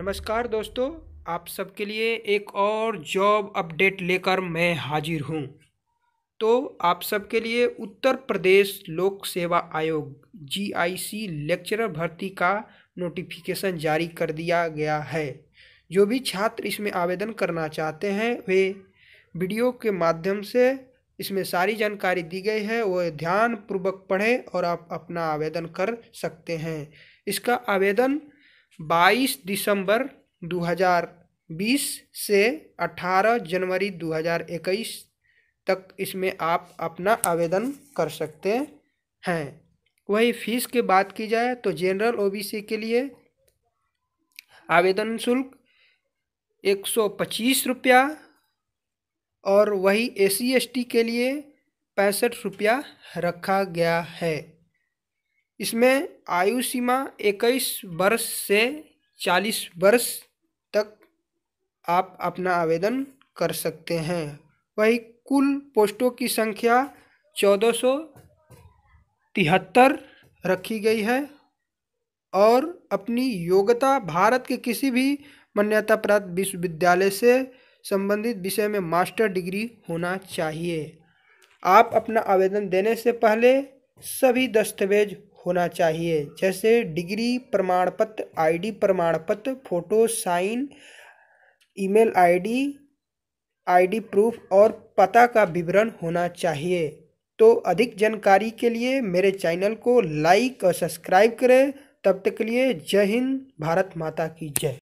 नमस्कार दोस्तों आप सबके लिए एक और जॉब अपडेट लेकर मैं हाजिर हूँ तो आप सबके लिए उत्तर प्रदेश लोक सेवा आयोग जीआईसी लेक्चरर भर्ती का नोटिफिकेशन जारी कर दिया गया है जो भी छात्र इसमें आवेदन करना चाहते हैं वे वीडियो के माध्यम से इसमें सारी जानकारी दी गई है वो ध्यानपूर्वक पढ़ें और आप अपना आवेदन कर सकते हैं इसका आवेदन बाईस दिसंबर 2020 से 18 जनवरी 2021 तक इसमें आप अपना आवेदन कर सकते हैं वही फीस की बात की जाए तो जनरल ओबीसी के लिए आवेदन शुल्क एक सौ पच्चीस रुपया और वही एस सी के लिए पैंसठ रुपया रखा गया है इसमें आयु सीमा इक्कीस वर्ष से चालीस वर्ष तक आप अपना आवेदन कर सकते हैं वही कुल पोस्टों की संख्या चौदह सौ तिहत्तर रखी गई है और अपनी योग्यता भारत के किसी भी मान्यता प्राप्त विश्वविद्यालय से संबंधित विषय में मास्टर डिग्री होना चाहिए आप अपना आवेदन देने से पहले सभी दस्तावेज होना चाहिए जैसे डिग्री प्रमाण पत्र आई प्रमाण पत्र photo sign email ID ID proof और पता का विवरण होना चाहिए तो अधिक जानकारी के लिए मेरे चैनल को लाइक और सब्सक्राइब करें तब तक के लिए जय हिंद भारत माता की जय